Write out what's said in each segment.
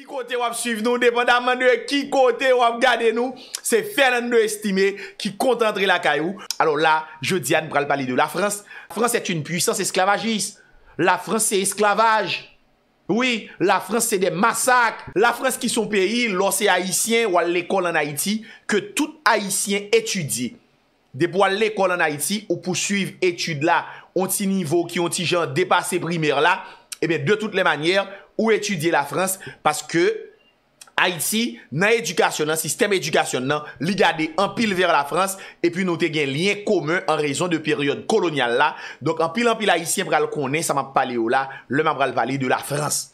Qui côté va suivre nous, dépendamment de qui côté va regarder nous, c'est Fernando Estimé qui contenterait la caillou. Alors là, je dis à ne parler de la France. La France est une puissance esclavagiste. La France, c'est esclavage. Oui, la France, c'est des massacres. La France qui sont pays, lorsque haïtien ou à l'école en Haïti, que tout haïtien étudie. Depuis l'école en Haïti, ou poursuivre études là, ont petit niveau qui ont des genre dépassé primaire là, Eh bien de toutes les manières, Ou etudye la Frans, paske Haiti nan edukasyon nan, sistem edukasyon nan, li gade empil ver la Frans, epi nou te gen lyen koumen an rezon de peryon kolonyal la. Donk empil-empil la ici, mbra l konen, sa m ap pale ou la, lè m ap pale pale de la Frans.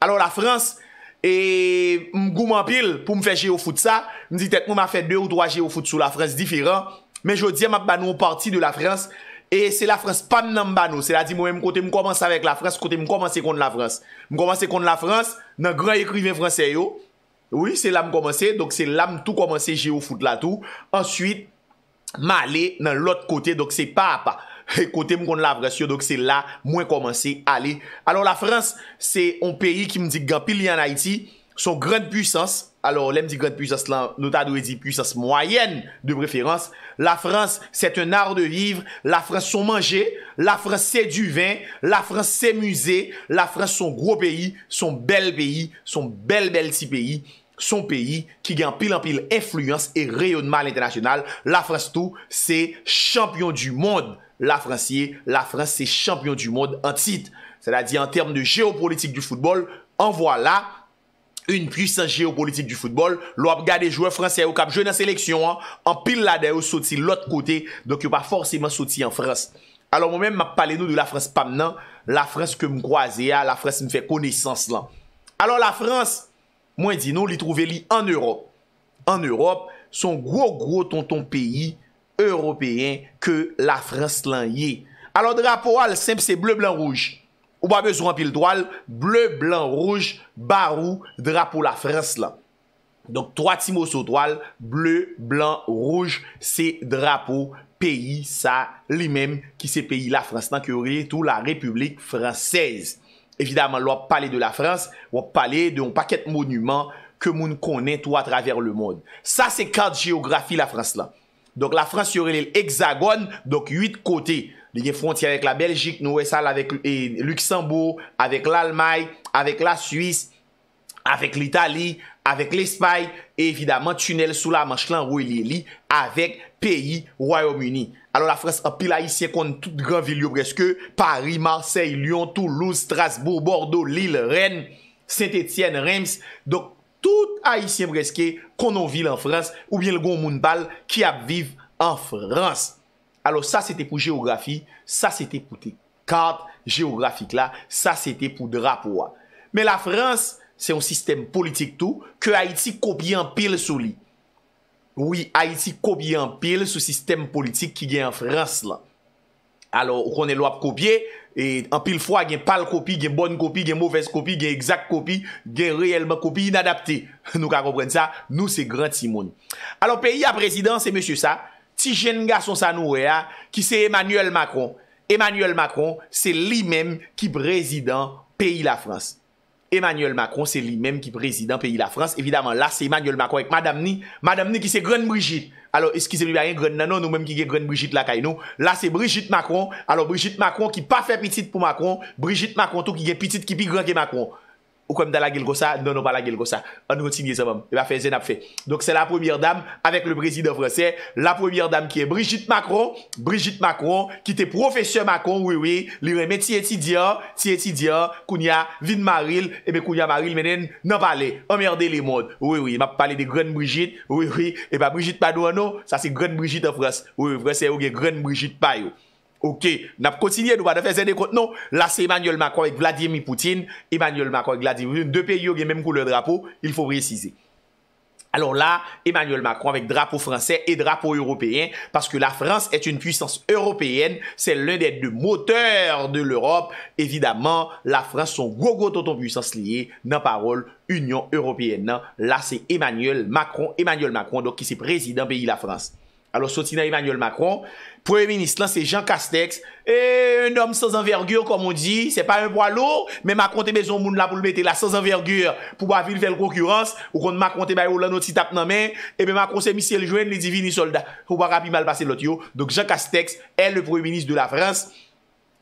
Alors la Frans, m gou m empil pou m fe geofout sa, m ditek m m a fe 2 ou 3 geofout sou la Frans diferan, men jodi m ap banou an parti de la Frans. E se la Frans pan nan banou, se la di mwen mwen kote mwen komanse avèk la Frans, kote mwen komanse konde la Frans. Mwen komanse konde la Frans, nan gran ekriven Franseryo. Oui, se la mwen komanse, dok se la mwen tout komanse je ou foute la tou. Ensuite, ma ale nan lot kote, dok se pa a pa. E kote mwen komanse la Frans, yo, dok se la mwen komanse ale. Alors la Frans, se on peyi ki mwen di gapil yon Haiti. son grande puissance, alors l'aime dit grande puissance là, nous dit puissance moyenne de préférence, la France c'est un art de vivre, la France son manger, la France c'est du vin, la France c'est musée, la France son gros pays, son bel pays, son bel bel petit pays, son pays qui gagne pile en pile influence et rayonnement international. la France tout c'est champion du monde, la France la France c'est champion du monde en titre, c'est-à-dire en termes de géopolitique du football, en voilà Un pwisan geopolitik du foutbol, lo ap gade jwè Fransè yo kap jwè nan seleksyon an, an pil la de yo soti l ot kote, donk yo pa fòrsèman soti an Frans. Alon mwen mèm m ap pale nou de la Frans pamenan, la Frans ke m kwaze a, la Frans m fè koneysans lan. Alon la Frans, mwen di nou li trouve li an Europe. An Europe, son gwo gwo tonton peyi, Européen, ke la Frans lan ye. Alon drapo al, semp se ble blan rouj. Ou ba bez ou anpil toal, ble, blan, rouge, barou, drapo la Frans lan. Donk, 3 timos ou toal, ble, blan, rouge, se drapo, peyi, sa, li mem, ki se peyi la Frans lan, ki yorile tou la Republik Fransese. Evidaman, lop pale de la Frans, lop pale de yon paket monument ke moun konen toa traver le moun. Sa se 4 geografi la Frans lan. Donk, la Frans yorile l'hexagon, donk 8 kotey. Lige fronti avèk la Belgik, nou esal avèk e, Luxembourg, avèk l'Allemagne, avèk la Suisse, avèk l'Italie, avèk l'Espagne, evidaman tunel sou la Mancheland-Rouilly-Ly, avèk peyi Royaume-Uni. Alò la Frans apil Aïsien kon tout gran vil yo Breske, Paris, Marseille, Lyon, Toulouse, Strasbourg, Bordeaux, Lille, Rennes, Saint-Etienne, Reims, dok tout Aïsien Breske kon nou vil an Frans ou bien l'Gon Mounbal ki ap viv an Frans. Alors, sa se te pou geografi, sa se te pou te kart geografik la, sa se te pou drap wwa. Men la Frans, se yon sistem politik tou, ke Haiti kopye an pil sou li. Oui, Haiti kopye an pil sou sistem politik ki gen an Frans la. Alors, ou konen lwap kopye, en pil fwa gen pal kopi, gen bon kopi, gen mouves kopi, gen egzak kopi, gen reyelman kopi inadapte. Nou ka kompren sa, nou se gran timoun. Alors, peyi a presidans se mèche sa? Si jen nga son sa nou we a, ki se Emmanuel Macron. Emmanuel Macron, se li menm ki prezident peyi la Frans. Emmanuel Macron, se li menm ki prezident peyi la Frans. Evidaman, la se Emmanuel Macron ek Madame Ni. Madame Ni ki se Gren Brigitte. Alo, eskize mi bagen Gren Nanon ou menm ki gen Gren Brigitte la kay nou. La se Brigitte Macron. Alo, Brigitte Macron ki pa fe pitit pou Macron. Brigitte Macron tou ki gen pitit ki pi gren gen Macron. Ou kom da la gil gosa, nou nou pa la gil gosa. An roti nye zon bom, e ba fè zè nap fè. Donk sè la pwemir dam, avèk le brezid ofresè, la pwemir dam ki e Brigitte Macron, Brigitte Macron, ki te profesyon Macron, wè wè, li wè mè ti eti diya, ti eti diya, kounya, vin maril, e eh mè kounya maril menen nan pale, omerde le moun. Wè wè, map pale de gren Brigitte, wè wè, e ba Brigitte Paduano, sa se gren Brigitte ofresè, wè wè, vresè wè gren Brigitte Payo. Ok, nap kontinye nou pa defenzen de kont nou, la se Emmanuel Macron vek Vladimir Poutine, Emmanuel Macron vek Vladimir Poutine, de peyo gen menm kou le drapo, il fò brezize. Alon la, Emmanuel Macron vek drapo fransè e drapo européen, paske la Frans et yon puissance européen, se l'un det de moteur de l'Europe, evidaman la Frans son gogo ton ton puissance liye nan parol union européen nan, la se Emmanuel Macron, Emmanuel Macron do ki se prezide en peyi la Frans. alo sotina Emmanuel Macron, Premier Ministre lan se Jean Castex, eee, un om sans envergure komon di, se pa un po alo, men Macron te bezon moun la pou l mette la sans envergure, pou ba vil vel konkurans, ou kon Macron te eh bay ou lan oti tap nan men, ebe Macron se misel joen le divini soldat, pou ba rapi mal pase lot yo, donk Jean Castex, el le Premier Ministre de la France,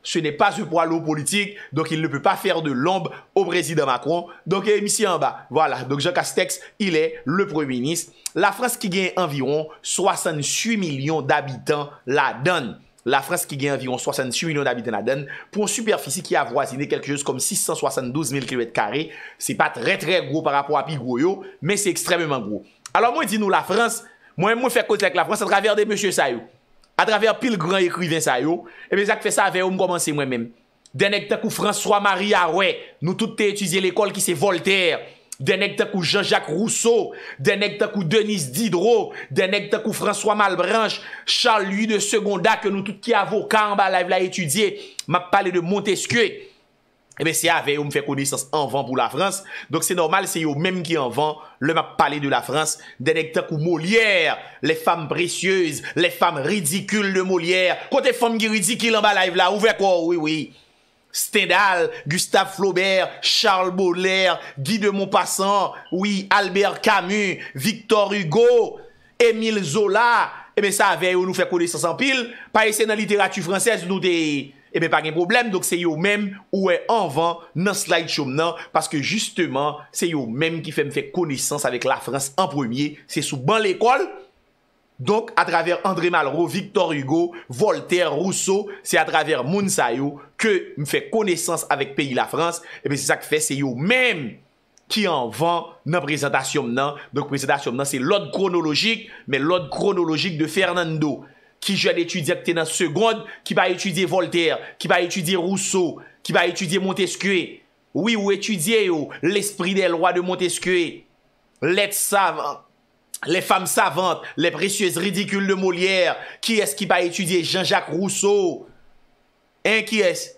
ce n'est pas un poids lourd politique, donc il ne peut pas faire de l'ombre au président Macron. Donc, eh, ici en bas, voilà. Donc, Jean Castex, il est le premier ministre. La France qui gagne environ 68 millions d'habitants la donne. La France qui gagne environ 68 millions d'habitants la donne pour une superficie qui a voisiné quelque chose comme 672 000 km2. C'est pas très très gros par rapport à Pigouyo, mais c'est extrêmement gros. Alors, moi, dis-nous, la France, moi, moi, fais côté avec la France à travers des Monsieur Sayou. a draver pil gran ekriven sa yo, ebe zak fe sa ave ou m komanse mwen men. Denek takou François-Marie Arouet, nou tout te etuize l'ekol ki se Voltaire, denek takou Jean-Jacques Rousseau, denek takou Denis Diderot, denek takou François Malbranche, Charles-Louis de Secondat, ke nou tout ki avokan ba la etuize, ma pale de Montesquieu, Ebe eh se a veyo mfe kounisans anvan pou la Frans, donk se normal se yo menm ki anvan, leman pale de la Frans, denek takou Molière, lefam precyoze, lefam ridikul de Molière, kote fem giridikil anman laiv la, ouvek woui woui, Stedal, Gustave Flaubert, Charles Baudelaire, Guy de Montpassant, oui, Albert Camus, Victor Hugo, Emile Zola, ebe eh se a veyo mfe kounisans anpil, pa ese nan literatu franses nou de... Ebe eh pa gen problem, donk se yo men ou e anvan nan slide shoum nan, paske justeman, se yo men ki fè m fè konesans avèk la Frans en premier, se sou ban l'ekol, donk a traver André Malraux, Victor Hugo, Voltaire, Rousseau, se a traver Mounsa yo, ke m fè konesans avèk peyi la Frans, ebe se sa k fè se yo men ki anvan nan prezantasyon nan, donk prezantasyon nan se lot kronologik, men lot kronologik de Fernando, qui jeune étudiant qui seconde, qui va étudier Voltaire, qui va étudier Rousseau, qui va étudier Montesquieu. Oui, ou étudier l'esprit des lois de Montesquieu, les savants, les femmes savantes, les précieuses ridicules de Molière. Qui est-ce qui va étudier Jean-Jacques Rousseau? Hein, qui est-ce?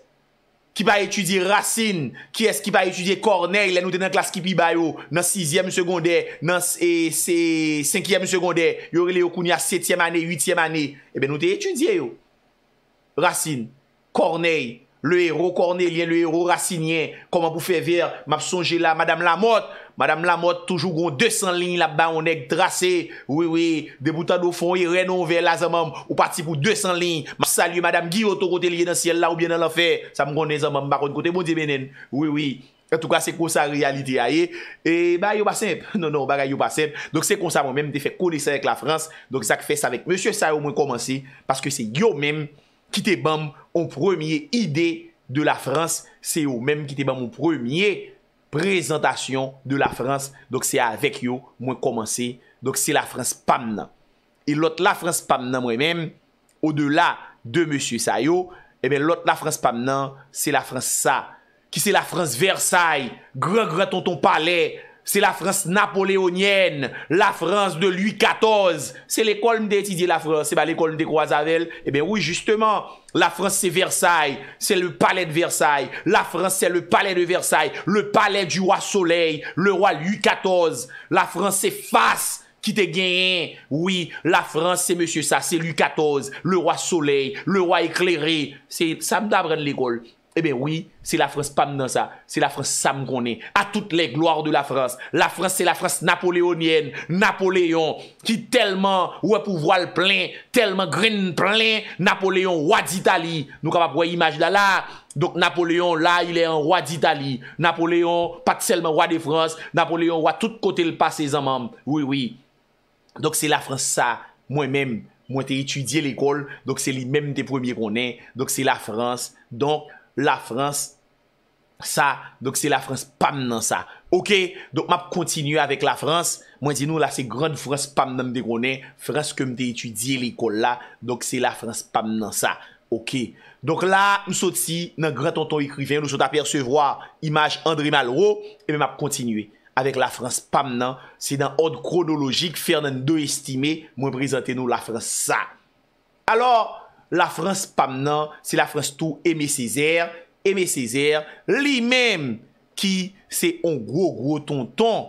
ki pa etudi Racine, ki es ki pa etudi Kornei, la nou te nan klas kipi bayo, nan 6e sekondè, nan 5e sekondè, yore le yo koun ya 7e anè, 8e anè, ebe nou te etudi yo. Racine, Kornei, le ero Kornei, le ero Racine, konman pou fe ver, map sonje la Madame Lamotte, Madame Lamotte toujou goun 200 lini la ba onek drase. Oui, oui. De boutan do fon yé renonvel la zan mam. Ou pati pou 200 lini. Ma salye madame. Giyo to kote liye nan siel la ou bien nan la fe. Sa moun konnen zan mam. Ba kon kote moun di menen. Oui, oui. En tout ka se kon sa realiti a ye. E ba yo pa semp. Non, non. Ba ga yo pa semp. Dok se kon sa moun menm te fe koni sa vek la Frans. Dok zak fe sa vek. Monsye sa yo moun komansi. Paske se yo menm ki te bam ou premye ide de la Frans. Se yo menm ki te bam ou premye ide. Prezentasyon de la Frans Dok se avek yo mwen komanse Dok se la Frans pam nan E lot la Frans pam nan mwen men O de la de M. Sayo E eh men lot la Frans pam nan Se la Frans sa Ki se la Frans Versailles Grin grin ton ton pale c'est la France napoléonienne, la France de Louis XIV. C'est l'école me la France, c'est pas l'école de Croisavel. Eh bien oui, justement, la France c'est Versailles, c'est le palais de Versailles. La France c'est le palais de Versailles, le palais du roi Soleil, le roi Louis XIV. La France c'est face qui te gagné. Oui, la France c'est monsieur ça, c'est Louis XIV, le roi Soleil, le roi éclairé. C'est ça me l'école. Eh bien, oui, c'est la France pas dans ça. C'est la France sam est. À toutes les gloires de la France. la France, c'est la France napoléonienne. Napoléon, qui tellement ou un pouvoir plein. Tellement green, plein. Napoléon roi d'Italie, Nous avons voir l'image là. là. Donc, Napoléon là, il est un roi d'Italie. Napoléon, pas seulement roi de France. Napoléon roi tout le passé, en même. Oui, oui. Donc, c'est la France moi-même même Moi, étudié l'école. Donc, c'est lui même des premiers qu'on est. Donc, c'est la France. Donc... La Frans, sa. Donk se la Frans pam nan sa. Ok, donk map kontinue avèk la Frans. Mwen di nou la se grand Frans pam nan mde gronè. Frans ke mde etudie l'ekol la. Donk se la Frans pam nan sa. Ok, donk la msot si nan grand tonton ykriven. Msot apersevwa imaj André Malraux. E mwen map kontinue avèk la Frans pam nan. Se nan od kronologik fèr nan de estime. Mwen prezante nou la Frans sa. Alors, la France pas c'est la France tout. Aimé Césaire, Aimé Césaire, lui-même qui c'est un gros, gros tonton.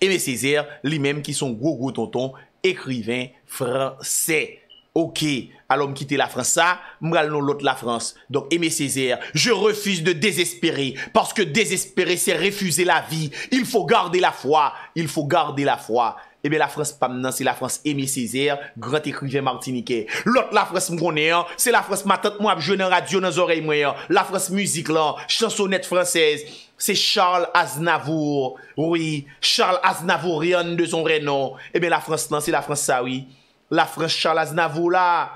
Aimé Césaire, lui-même qui qui son gros, gros tonton, écrivain français. Ok, alors quittez quitter la France, ça, m'ral non l'autre la France. Donc, Aimé Césaire, je refuse de désespérer, parce que désespérer, c'est refuser la vie. Il faut garder la foi, il faut garder la foi. Ebe eh la Frans pa mnen, se la Frans Emy Césaire, grand écrivè Martinique. Lot la Frans mkone, se la Frans matat mwab jwè nan radio nan zorey mwen. La Frans mwizik lan, chansounet fransèz, se Charles Aznavour. Oui, Charles Aznavour, rien de son renon. Eh Ebe la Frans nan, se la Frans sa, oui. La Frans Charles Aznavour la.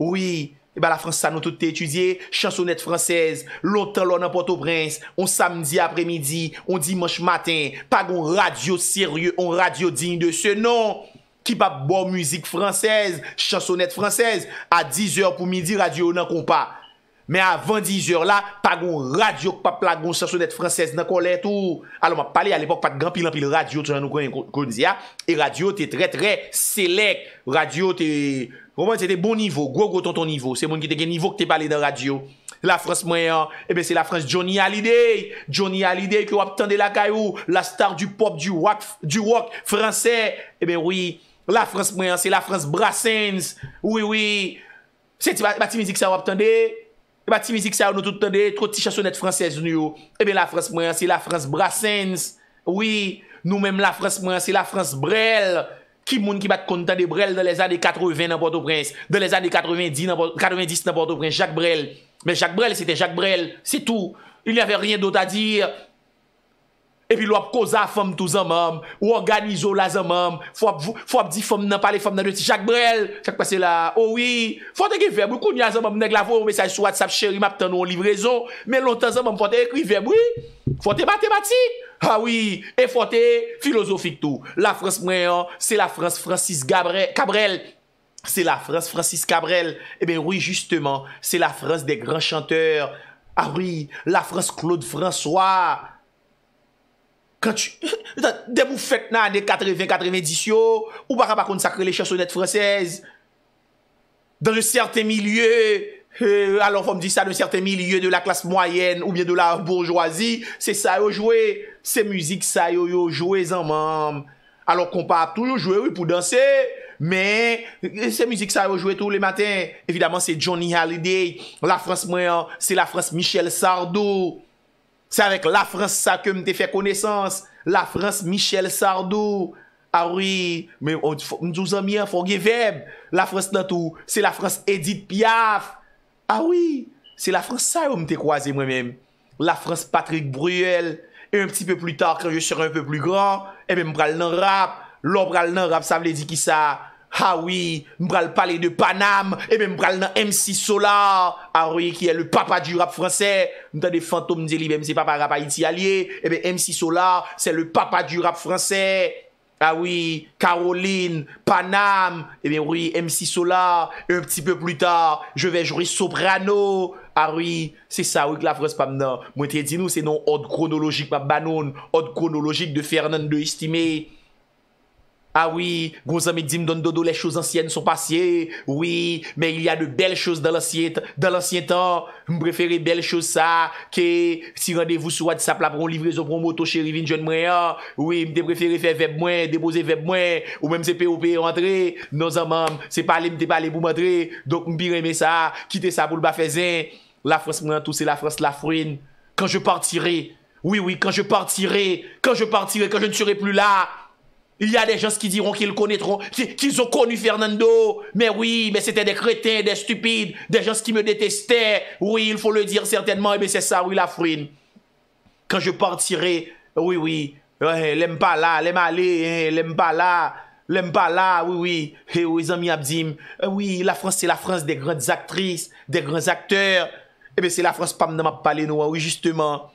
Oui. E eh ba la franse sa nou tout te etudye, chansounet fransez, lontan lò nan Port-au-Prince, on samdi apre midi, on dimanche matin, pa goun radio serye, on radio digne de se non. Kipa bon muzik fransez, chansounet fransez, a 10 or pou midi radio nan kompa. Men a vandizor la Pa goun radyo k pa pla goun sensyon et fransez nan kolet ou Alo mwen pale al epok pat gampi lampi l radyo Tou an nou kwen konzi ya E radyo te tre tre selek Radyo te Bon nivo, gwo gwo ton ton nivo Se moun ki te gen nivo k te pale dan radyo La franse mwen an, ebe se la franse Johnny Hallyday Johnny Hallyday ki wap tende la kayou La star du pop, du rock Franse, ebe wii La franse mwen an, se la franse Brassens Wii wii Se ti bati mizi ki sa wap tende E ba ti mizik sa ou nou tout tade, tro ti chasyonet fransez nou yo. E ben la franse mwen, se la franse Brassens. Oui, nou menm la franse mwen, se la franse Brelle. Ki moun ki bat konta de Brelle de les an de 80 nan Port-au-Prince. De les an de 90 nan Port-au-Prince. Jacques Brelle. Men Jacques Brelle, se te Jacques Brelle. Se tou. Il n'y ave rien d'ot a dire. Epi lop koza fom tou zan mam, Ou organizo la zan mam, Fom di fom nan pale fom nan de ti, Jacques Brel, Jacques Passez oh la, Ouwi, Fonte ge vem, Ou kounya zan mam neg lavo, Ou mesay sou at, Sab cheri map tan ou livrezon, Men lontan zan mam fonte ekwi vem, Ouwi, Fonte matematik, Ha ah ouwi, E fonte filosofik tou, La frans mwen an, Se la frans Francis Cabrel, eh Se la frans Francis Cabrel, E ben ah ouwi justeman, Se la frans de gran chanteur, A ouwi, La frans Claude François, De mou fèt nan ane 80, 80 edisyon, ou baka bakon sakre les chansonnet fransèz, dan jè sèrte milieu, alon fòm di sèrte milieu de la klas mwayen ou bien de la bourgeoisie, sè sa yo jwè, sè mwizik sa yo yo jwè zan mwam. Alon kompa tou yo jwè, wè pou dansè, mwen, sè mwizik sa yo jwè tou le matin, evidaman sè Johnny Holiday, la frans mwayen, sè la frans Michel Sardo, Se avèk la frans sa ke mte fè konesans, la frans Michel Sardou, a wè, mè mò mdjouzèm yè, fò gè veb, la frans Natou, se la frans Edith Piaf, a wè, se la frans sa mte kwa zè mwen mèm, la frans Patrick Bruel, e mp ti pè plu tar kwa yo ser un pè plu gran, e mè m pral nan rap, lò pral nan rap sa mle di ki sa. Ha ah wii, m pral pale de Panam, ebe m pral nan MC Sola, a wii ki e le papa du rap fransè, m tan de fantom dze libe MC papa rap a iti alye, ebe eh MC Sola se le papa du rap fransè, a ah wii, Karoline, Panam, ebe eh wii MC Sola, e un pti pe plu ta, je ve jori Soprano, a wii, se sa wii k la frans pa m nan, mwen teye di nou se non od kronologik pa banon, od kronologik de Fernande Estimé, Awi, ah gwoz an mi di m don dodo le chouz ansyen son pasye. Oui, men y a de bel chouz dan l'ansyen tan. M preferi bel chouz sa. Ke, si randevou sou ad sapla pron livre zo pron moto che rivin jen mre a. Oui, m te preferi fe veb mwen, depoze veb mwen. Ou menm se pe ou pe rentre. Non zan manm, se pale m te pale bou madre. Donk m bi reme sa, kite sa pou l'bafen zin. La france mwen an tou se la france la fruine. Kan je partire. Oui, oui, kan je partire. Kan je partire, kan je partire, kan je partire, kan je partire, kan je partire, kan je partire, Il y a des gens qui diront qu'ils connaîtront, qu'ils ont connu Fernando. Mais oui, mais c'était des crétins, des stupides, des gens qui me détestaient. Oui, il faut le dire certainement. Et eh bien c'est ça, oui, la frine. Quand je partirai, oui, oui, l'aime pas là, l'aime aller, hein, l'aime pas là. L'aime pas là, oui, oui, et eh, oui, amis Abdim. Eh, oui, la France, c'est la France des grandes actrices, des grands acteurs. Eh bien, c'est la France, pas m'a parlé nous, hein, oui, justement.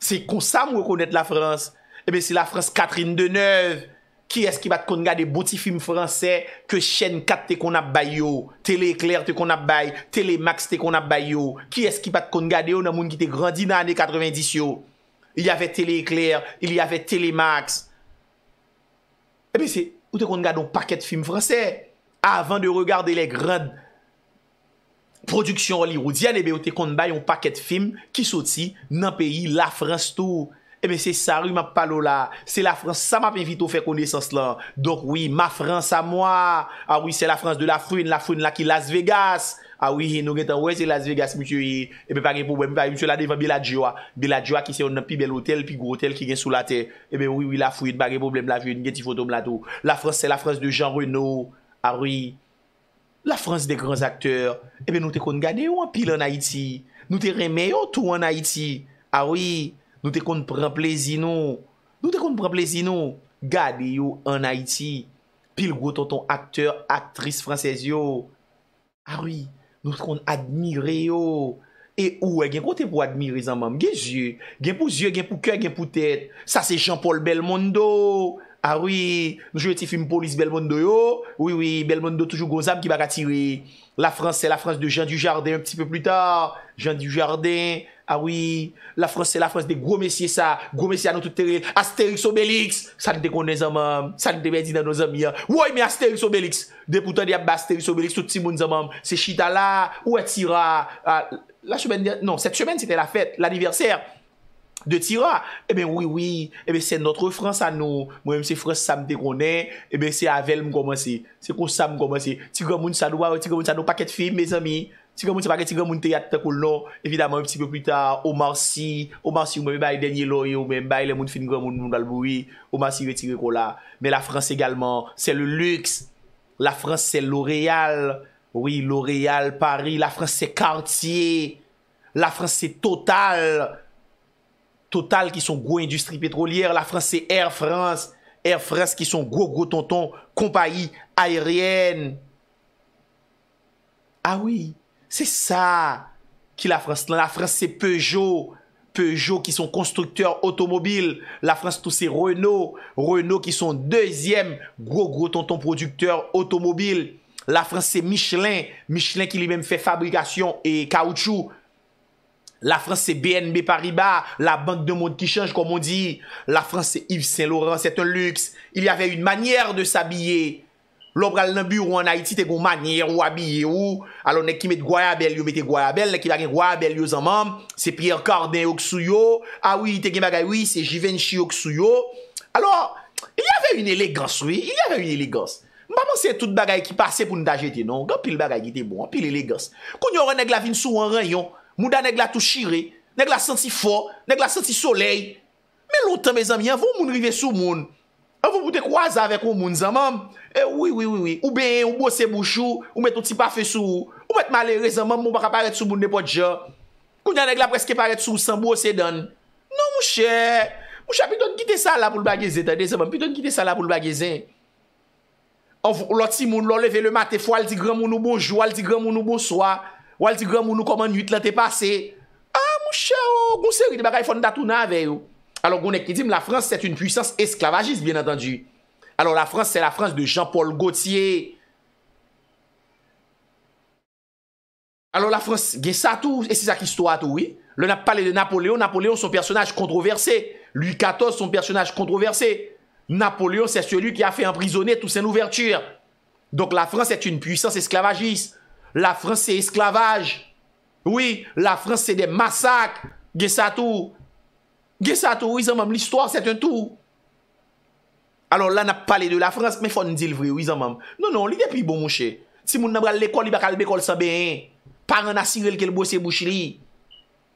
C'est comme ça, moi, connaître la France. Eh bien, c'est la France Catherine Deneuve. Ki es ki pat kon gade bouti film franse ke chen kat te kon ap bay yo, tele ekler te kon ap bay, tele max te kon ap bay yo, ki es ki pat kon gade yo nan moun ki te grandi nan ane 90 yo, il y ave tele ekler, il y ave tele max. Ebe eh se, ou te kon gade ou paket film franse, avan de regarde le grand produksyon Hollywood, eh ou di anebe ou te kon bay ou paket film ki soti nan peyi la franse tou ou. Ebe, se sarou ma palo ah la. Se la Frans, sa ma pevito fe konesans lan. Dok, wii, ma Frans a mwa. A wii, se la Frans de la fruyen, la fruyen la ki Las Vegas. A wii, nou gen tan wè se Las Vegas, mwenche wè. Ebe, pa gen poubèm, mwenche wè la devan eh Beladjoa. Beladjoa ki se yon nan pi bel hotel, pi grotel ki gen sou la te. Ebe, wii, wii, la fruyen, pa gen poubèm la fruyen, gen ti fotom la do. La Frans, se la Frans de Jean Reno. A ah wii, la Frans de gran akteur. Ebe, eh nou te kon gane yo an pil an Haiti. Nou te rem Nou te kon preplezi nou, nou te kon preplezi nou, gade yo an Haiti, pil go ton ton akter, aktris fransez yo, a ah rwi, nou te kon admire yo, e ou e gen kote pou admire zan mam, gen zye, gen pou zye, gen pou kye, gen pou tete, sa se chan pou l bel mondo, Awi, nou jwete film polis Belmondo yo, oui oui, Belmondo toujou Gozam ki bak atiri. La Frans c'est la Frans de Jean Dujardin un pti peu plu ta, Jean Dujardin, awi, ah la Frans c'est la Frans de Gros Messier sa, Gros Messier anotou teri, Asterix Obelix, sa nou te konnen zanman, sa nou te ben di nan nou zanmi ya. Woy me Asterix Obelix, depoutan di ap Asterix Obelix touti moun zanman, se chita ah, la, ou non, etira, la chemen, non, set chemen c'ete la fete, l'anniverser. de tira, ebe eh wii wii ebe eh se notre frans anou mwen mse frans sa mte konen ebe se avel mkwaman se se kou sa mkwaman se tiga moun sa nou paket film me zami tiga moun sa paket film mwen te yate kou lò evidaman mwen pti pe pwita o marsi, o marsi mwen mwen bay denye lò mwen bay le moun film mwen moun dalboui o marsi mwen tiga kola me la frans egalman se le lux la frans se l'Oreal wii l'Oreal Paris la frans se kartye la frans se total Total qui sont gros industrie pétrolière, la France c'est Air France, Air France qui sont gros gros tontons, compagnie aérienne. Ah oui, c'est ça qui la France. La France c'est Peugeot, Peugeot qui sont constructeurs automobiles. La France tous c'est Renault, Renault qui sont deuxième gros gros tonton producteur automobile. La France c'est Michelin, Michelin qui lui-même fait fabrication et caoutchouc. La France c'est BNB Paribas La Banque de Monde qui change comme on dit La France c'est Yves Saint Laurent C'est un luxe Il y avait une manière de s'habiller L'obral n'a bu ou en Haïti T'es qu'on manière ou habiller ou Alors n'est-ce qu'il y mette Goyabel Yo mette Goyabel N'est-ce qu'il y mette Goyabel Yo z'amame C'est Pierre Cardin ou Ksouyo Ah oui, t'es qu'il y mette Oui, c'est Givenchy ou Ksouyo Alors, il y avait une élégance Oui, il y avait une élégance Maman c'est tout bagay Qui passait pour nous d'acheter Non, bon, quand pile bagay Mou dan nek la tou shire, nek la sensi fo, nek la sensi soley. Me loutan, me zanmi, anvo moun rive sou moun. Anvo moute kwa zavek ou moun, zanmam. E, eh, woui, woui, woui, woui. Ou ben, ou bose boujou, ou met ou ti pafe sou, ou met male re zanmam, mou baka paret sou moun nepo dja. Mou dan nek la preske paret sou, san bose dan. Non, mouche, mouche, piton gite sa la pou lbagize, eh, tan de zanmam, piton gite sa la pou lbagize. Eh. Loti moun, loleve le mate fwa, ldi gran moun ou bojou, ldi gran moun ou bo swa. Ou al grand nous nous koman nuit passée. Ah, mon chao, on oh, série de Alors, on qui dit, la France c'est une puissance esclavagiste, bien entendu. Alors, la France, c'est la France de Jean-Paul Gaultier. Alors, la France, gè ça tout, et c'est ça qui histoire tout, oui. Le n'a parlé de Napoléon. Napoléon, son personnage controversé. Louis XIV, son personnage controversé. Napoléon, c'est celui qui a fait emprisonner Toussaint ouvertures Donc, la France est une puissance esclavagiste. La France c'est esclavage. Oui, la France c'est des massacres. Guesa tout. Guesa tout, l'histoire c'est un tout. Alors là, n'a pas les deux. La France, mais faut nous dire le vrai. Non, non, l'idée est plus bon, mon ché. Si moun nan brale l'école, il bakal bécole sa béhen. Par an assirel ke l'boise bouche li.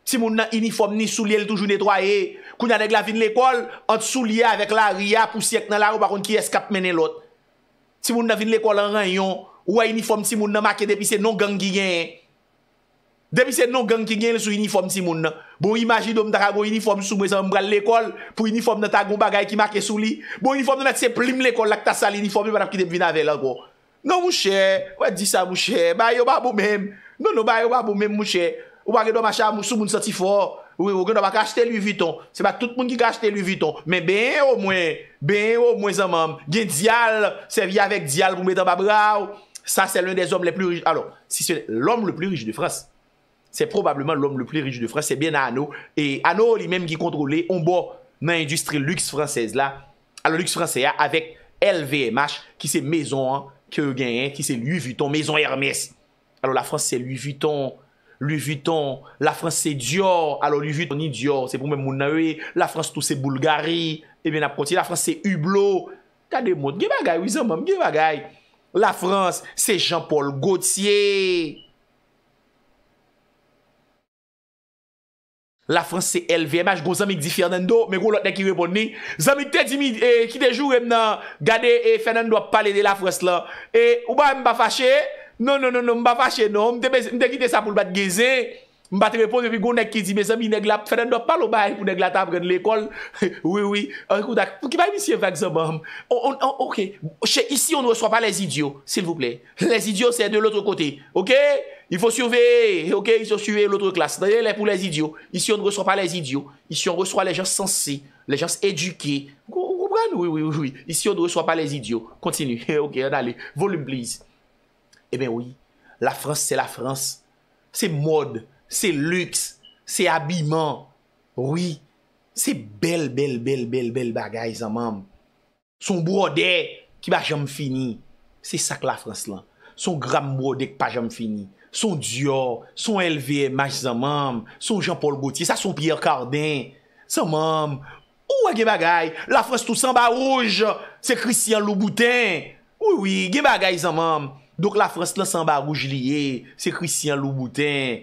Si moun nan uniforme ni soulièl toujou netroye. Kou nanèk la vin l'école, an soulièl avèk la ria pou sièk nan la rou bakoun ki eskap menè l'ot. Si moun nan vin l'école an rayon, Ouwa, uniform ti moun nan make depi se non gangi gen. Depi se non gangi gen le sou uniform ti moun nan. Bon, imagi do mta kago uniform sou mwen zan mbral l'ekol, pou uniform nan ta goun bagay ki make sou li. Bon, uniform nan net se plim l'ekol lak ta sal uniform, e ban ap ki dem vina vela, go. Non, mouche, wè di sa mouche, bayo ba boumèm. Non, non, bayo ba boumèm mouche. Ouwa, gen do mwa chan moun sou moun sati fò. Ouwe, ouwe, gen do mwa kache te l'uvi ton. Se ba tout moun ki kache te l'uvi ton. Men ben ou mwen, ben ou mwen zan Sa se loun des omb lè plu riji. Alò, si se l'om lè plu riji de Frans, se probableman l'om lè plu riji de Frans, se bien nan Anou. E Anou li menm ki kontrole, on bo nan industri luxe fransez la. Alò, luxe fransez ya, avek LVMH, ki se Mezon, ki se Lui Vuitton, Mezon Hermès. Alò, la Frans se Lui Vuitton, Lui Vuitton, la Frans se Dior, alò, Lui Vuitton ni Dior, se pou menmoun na we, la Frans tou se Bulgari, e eh ben apoti, la Frans se Hublot, kade moun, ge La Frans, se Jean-Paul Gaultier. La Frans, se LVMH, go zami di Fernando, me go lot de ki repon ni, zami te dimi, eh, e, kite jurem nan, gade, e, Fernando ap pale de la Frans lan, e, eh, ou ba mba fache, non, non, non, non, mba fache, non, mte kite sa poul bat geze. Je te répondre depuis goun qui dit, mes amis, mes amis, la, fèden un pas bay pou pour la après l'école. oui, oui, euh, écoute, ah, qui va monsieur avec ok, ici on ne reçoit pas les idiots, s'il vous plaît. Les idiots, c'est de l'autre côté, ok? Il faut surveiller, ok? Il faut surveiller l'autre classe. D'ailleurs, pour les idiots. Ici, on ne reçoit pas les idiots. Ici, on reçoit les gens sensés, les gens éduqués. Vous comprenez? Oui, oui, oui, oui. Ici, on ne reçoit pas les idiots. Continue, ok, allez. Volume, please. Eh bien oui, la France, c'est la France. C'est mode. Se lüks, se abiman. Oui, se bel, bel, bel, bel, bel bagay zanmanm. Son brode, ki ba jam fini. Se sak la Franslan. Son gram brode, ki pa jam fini. Son Dior, son LVM, maj zanmanm. Son Jean-Paul Gaultier, sa son Pierre Cardin. Zanmanm, ou a ge bagay. La Franslan sanba rouge, se Christian Louboutin. Oui, oui, ge bagay zanmanm. Dok la Franslan sanba rouge liye, se Christian Louboutin.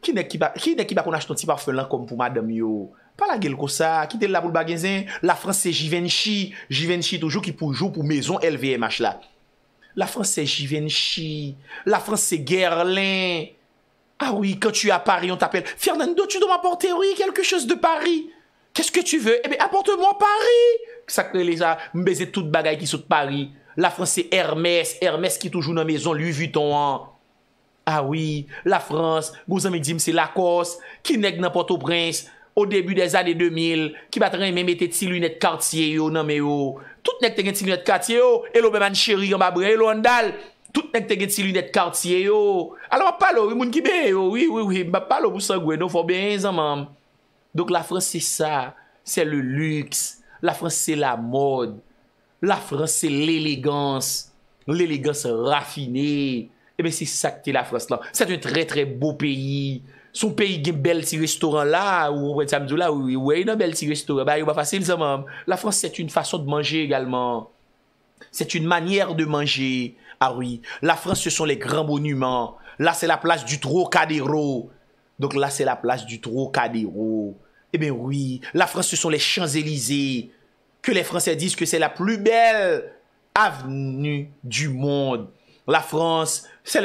Ki nek ki bak kon ashton ti parfelan kom pou madame yo? Pala gel ko sa, ki del la pou l bagenzen? La franse jivenchi, jivenchi toujou ki poujou pou mezon LVMH la. La franse jivenchi, la franse gerlen. A ah wii, kan tu a Paris, on tapel, Fernando, tu do m'aporte wii, kelke chos de Paris. Keske tu ve? Ebe, aporte mou a Paris. Sakre leza, mbeze tout bagay ki sou de Paris. La franse Hermes, Hermes ki toujou nan mezon Louis Vuitton an. Awi, ah la Frans gozame jimse lakos Ki neg nan Port-au-Prince O debu de zade 2000 Ki batren menmete ti lunet kartye yo nanme non, yo Tout nek te gen ti lunet kartye yo E lo beman cheri yon babre, e lo andal Tout nek te gen ti lunet kartye yo A la wapalo, yon moun ki be yo Wip wip wip, wapalo, wousan gwe, nou fo ben zan mam Dok la Frans se sa Se le lux La Frans se la mod La Frans se lelegans Lelegans rafiney Eh bien, c'est ça la c'est la France. un très très, très très pays. pays Son pays bel a un la, ou Là, une là, ou a un bel petit restaurant. La France, c'est une façon de manger également. C'est une manière de manger. Ah oui, la France, ce sont les grands monuments. Là, c'est la place du Trocadéro. Donc là, c'est la place du Trocadéro. Eh bien oui, la France, ce sont les Champs-Élysées. Que les Français disent que c'est la plus belle avenue du monde. La Frans, se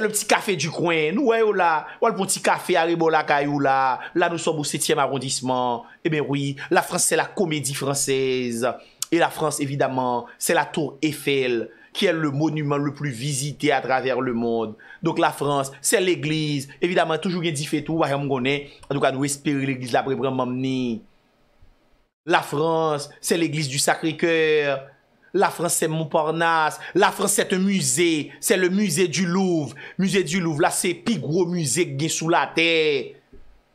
le pti kafe du kwen. Nou wè yo la, wè l pou pti kafe a ribo la kayo la. La nou som pou 7e arrondisman. Eben wè, la Frans se la komedi fransese. E la Frans evidaman, se la tour Eiffel. Ki e le monument le plu vizite a traver le moun. Donk la Frans, se l'eglise. Evidaman, toujou gen di fetou, wè a moun konen. An tou ka nou espere l'eglise la brebren moun meni. La Frans, se l'eglise du sakri kèr. La France, c'est Montparnasse. La France, c'est un musée. C'est le musée du Louvre. Musée du Louvre, là, c'est plus gros musée qui est sous la terre.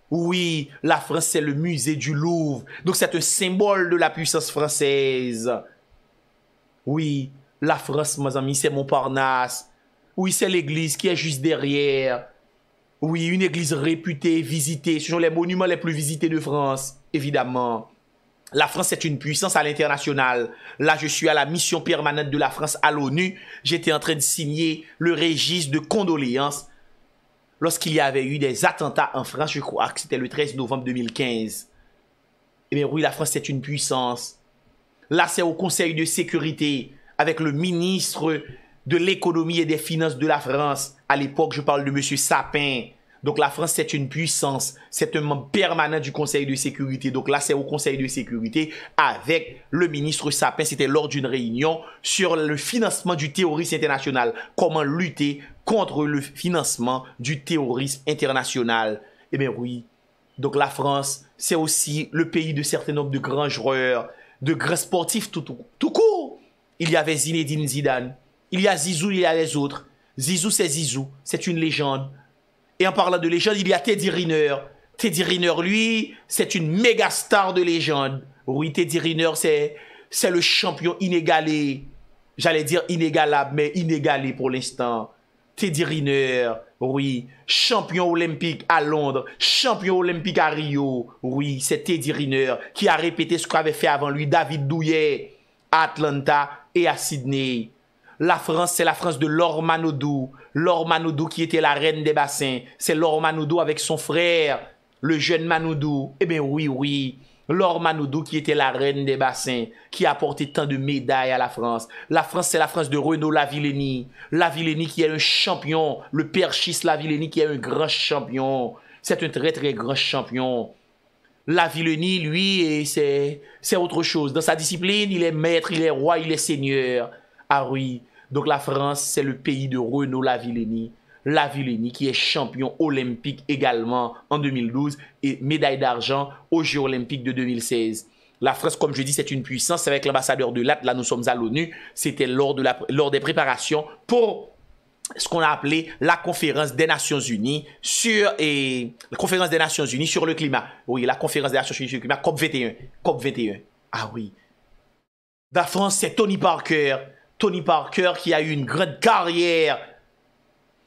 Oui, la France, c'est le musée du Louvre. Donc, c'est un symbole de la puissance française. Oui, la France, mes amis, c'est Montparnasse. Oui, c'est l'église qui est juste derrière. Oui, une église réputée, visitée. Ce sont les monuments les plus visités de France, évidemment. La France est une puissance à l'international. Là, je suis à la mission permanente de la France à l'ONU. J'étais en train de signer le registre de condoléances lorsqu'il y avait eu des attentats en France. Je crois que c'était le 13 novembre 2015. Eh bien oui, la France est une puissance. Là, c'est au Conseil de sécurité avec le ministre de l'économie et des finances de la France. À l'époque, je parle de M. Sapin. Donc la France, c'est une puissance, c'est un membre permanent du Conseil de sécurité. Donc là, c'est au Conseil de sécurité avec le ministre Sapin. C'était lors d'une réunion sur le financement du terrorisme international. Comment lutter contre le financement du terrorisme international. Eh bien oui, donc la France, c'est aussi le pays de certains nombre de grands joueurs, de grands sportifs tout, tout, tout court. Il y avait Zinedine Zidane, il y a Zizou, il y a les autres. Zizou, c'est Zizou, c'est une légende. Et en parlant de légende, il y a Teddy Riner. Teddy Riner, lui, c'est une méga star de légende. Oui, Teddy Riner, c'est, c'est le champion inégalé. J'allais dire inégalable, mais inégalé pour l'instant. Teddy Riner, oui, champion olympique à Londres, champion olympique à Rio. Oui, c'est Teddy Riner qui a répété ce qu'avait fait avant lui David Douillet à Atlanta et à Sydney. La France, c'est la France de Laure Manoudou. qui était la reine des bassins. C'est Laure avec son frère, le jeune Manoudou. Eh bien oui, oui. Laure Manoudou qui était la reine des bassins, qui a apporté tant de médailles à la France. La France, c'est la France de Renaud Lavillenie. Lavillenie qui est un champion. Le père Chis Lavillenie qui est un grand champion. C'est un très très grand champion. Lavillenie, lui, c'est autre chose. Dans sa discipline, il est maître, il est roi, il est seigneur. Ah oui, donc la France, c'est le pays de Renaud Lavillenie. Lavillenie qui est champion olympique également en 2012 et médaille d'argent aux Jeux olympiques de 2016. La France, comme je dis, c'est une puissance. Avec l'ambassadeur de l'AT, là, nous sommes à l'ONU. C'était lors, de lors des préparations pour ce qu'on a appelé la conférence des Nations Unies sur la conférence des Nations Unies sur le climat. Oui, la conférence des Nations Unies sur le climat COP 21. COP 21. Ah oui. La France, c'est Tony Parker Tony Parker qui a eu une grande carrière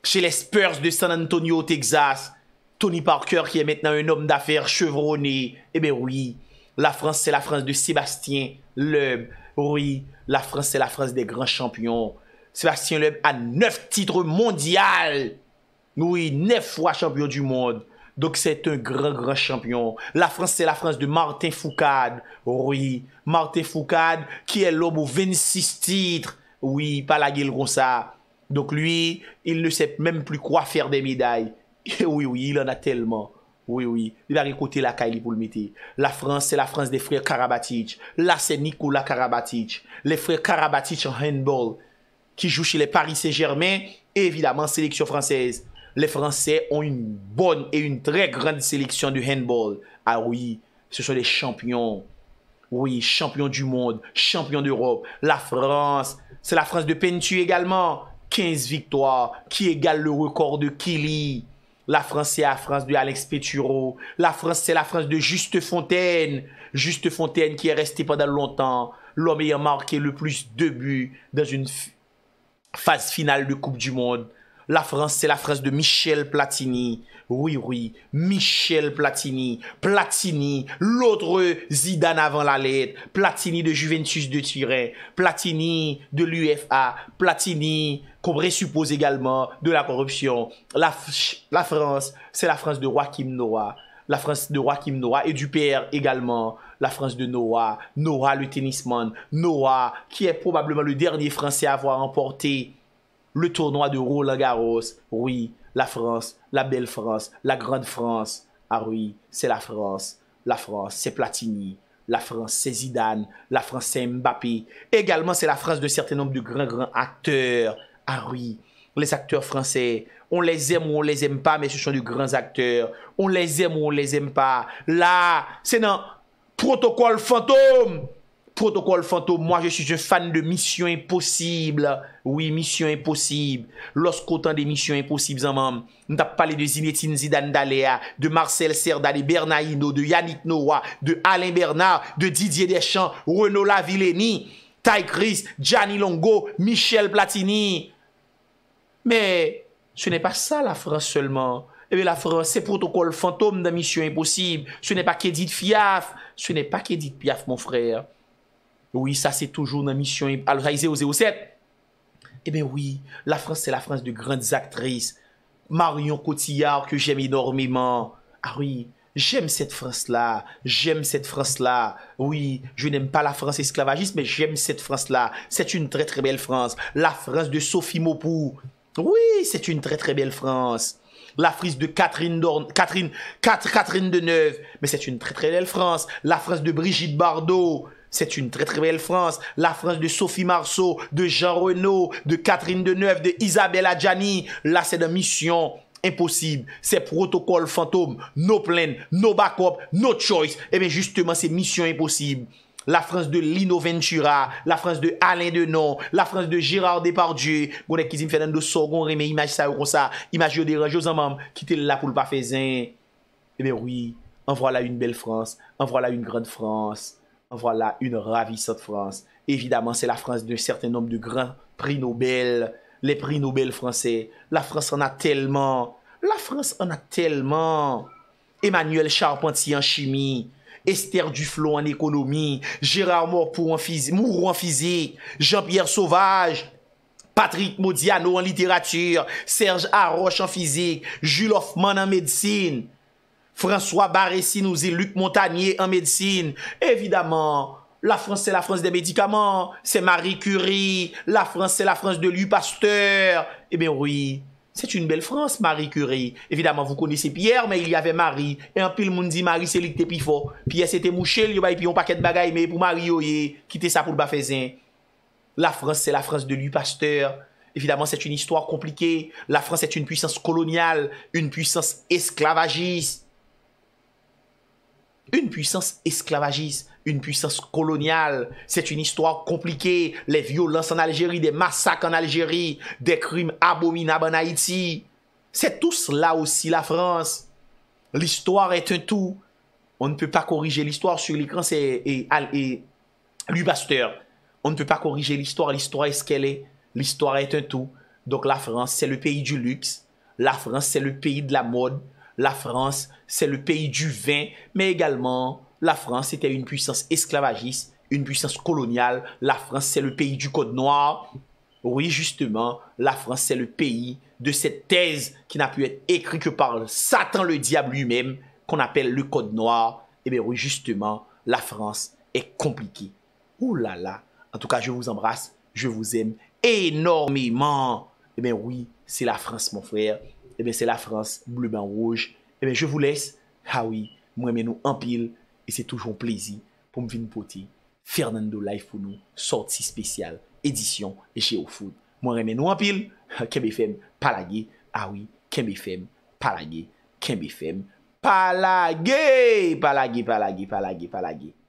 chez les Spurs de San Antonio Texas. Tony Parker qui est maintenant un homme d'affaires chevronné. Eh bien oui, la France c'est la France de Sébastien Loeb. Oui, la France c'est la France des grands champions. Sébastien Loeb a 9 titres mondiaux. Oui, 9 fois champion du monde. Donc c'est un grand, grand champion. La France, c'est la France de Martin Foucade. Oui, Martin Foucade, qui est l'homme aux 26 titres oui, pas la gueule Donc lui, il ne sait même plus quoi faire des médailles. oui, oui, il en a tellement. Oui, oui, il a récolté la Kaili pour le mettre. La France, c'est la France des frères Karabatic. Là, c'est Nicolas Karabatic. Les frères Karabatic en handball qui jouent chez les Paris Saint-Germain et évidemment sélection française. Les Français ont une bonne et une très grande sélection de handball. Ah oui, ce sont des champions. Oui, champion du monde, champion d'Europe, la France. C'est la France de Pentu également. 15 victoires, qui égale le record de Kili. La France, c'est la France de Alex Peturo, La France, c'est la France de Juste Fontaine. Juste Fontaine qui est resté pendant longtemps. L'homme ayant marqué le plus de buts dans une phase finale de Coupe du Monde. La France, c'est la France de Michel Platini. Oui, oui, Michel Platini. Platini, l'autre Zidane avant la lettre. Platini de Juventus de Turin. Platini de l'UFA. Platini qu'on présuppose également de la corruption. La, France, c'est la France de Joachim Noah. La France de Joachim Noah et du père également la France de Noah, Noah le tennisman, Noah qui est probablement le dernier Français à avoir remporté le tournoi de Roland Garros, oui, la France, la belle France, la grande France. Ah oui, c'est la France. La France, c'est Platini. La France, c'est Zidane. La France, c'est Mbappé. Également, c'est la France de certains nombre de grands, grands acteurs. Ah oui, les acteurs français. On les aime ou on les aime pas, mais ce sont de grands acteurs. On les aime ou on les aime pas. Là, c'est un protocole fantôme Protocole fantôme, moi je suis un fan de Mission Impossible. Oui, Mission Impossible. Lorsqu'autant des Missions Impossibles en hein, même, nous avons parlé de Zinedine Zidane d'Alea, de Marcel Serda, de Bernardino, de Yannick Noah, de Alain Bernard, de Didier Deschamps, Renaud Lavilleni, Ty Chris, Gianni Longo, Michel Platini. Mais ce n'est pas ça la France seulement. Et eh bien, la France, c'est protocole fantôme de Mission Impossible. Ce n'est pas qu'Edith Fiaf. Ce n'est pas qu'Edith Piaf, mon frère. Oui, ça c'est toujours dans mission al au 07. Eh bien oui, la France c'est la France de grandes actrices. Marion Cotillard que j'aime énormément. Ah oui, j'aime cette France-là, j'aime cette France-là. Oui, je n'aime pas la France esclavagiste, mais j'aime cette France-là. C'est une très très belle France. La France de Sophie Mopou. Oui, c'est une très très belle France. La France de Catherine, Dorn, Catherine, Catherine de Neuve. Mais c'est une très très belle France. La France de Brigitte Bardot c'est une très très belle France. La France de Sophie Marceau, de Jean Renault, de Catherine Deneuve, de Isabelle Adjani. Là, c'est une mission impossible. C'est protocole fantôme. No plan, no backup, no choice. Et eh bien justement, c'est mission impossible. La France de Lino Ventura, la France de Alain Denon, la France de Gérard Depardieu, Bon, les Fernando Sogon Rémi, image ça ou ça, image yo dérange aux amants, quittez là pour le Eh bien oui, en voilà une belle France, en voilà une grande France. Voilà une ravissante France. Évidemment, c'est la France d'un certain nombre de grands prix Nobel, les prix Nobel français. La France en a tellement. La France en a tellement. Emmanuel Charpentier en chimie, Esther Duflo en économie, Gérard en physique, Mourou en physique, Jean-Pierre Sauvage, Patrick Modiano en littérature, Serge Arroche en physique, Jules Hoffman en médecine. François barré nous dit Luc Montagnier en médecine. Évidemment, la France, c'est la France des médicaments. C'est Marie Curie. La France, c'est la France de Louis Pasteur. Eh bien oui, c'est une belle France, Marie Curie. Évidemment, vous connaissez Pierre, mais il y avait Marie. Et un pile monde dit Marie, c'est lui qui était fort. Pierre, c'était mouché, il y a bah, un paquet de bagailles, mais pour Marie, il quitter ça pour le bafaisin. La France, c'est la France de Louis Pasteur. Évidemment, c'est une histoire compliquée. La France est une puissance coloniale, une puissance esclavagiste une puissance esclavagiste, une puissance coloniale. C'est une histoire compliquée. Les violences en Algérie, des massacres en Algérie, des crimes abominables en Haïti. C'est tout cela aussi la France. L'histoire est un tout. On ne peut pas corriger l'histoire sur l'écran, c'est et, On ne peut pas corriger l'histoire. L'histoire est ce qu'elle est. L'histoire est un tout. Donc la France, c'est le pays du luxe. La France, c'est le pays de la mode la France, c'est le pays du vin, mais également la France était une puissance esclavagiste, une puissance coloniale. La France, c'est le pays du Code Noir. Oui, justement, la France, c'est le pays de cette thèse qui n'a pu être écrite que par Satan, le diable lui-même, qu'on appelle le Code Noir. Eh bien oui, justement, la France est compliquée. Ouh là là. En tout cas, je vous embrasse, je vous aime énormément. Eh bien oui, c'est la France, mon frère. Ebe, eh se la Frans, bluban rouj Ebe, eh je vou les Haoui, ah mwen men nou anpil E se toujoun plezi pou mvin poti Fernando Laifounou, sorti spesyal Edisyon EjeoFood Mwen men nou anpil KMFM, palage Haoui, ah KMFM, palage KMFM, palage Palage, palage, palage, palage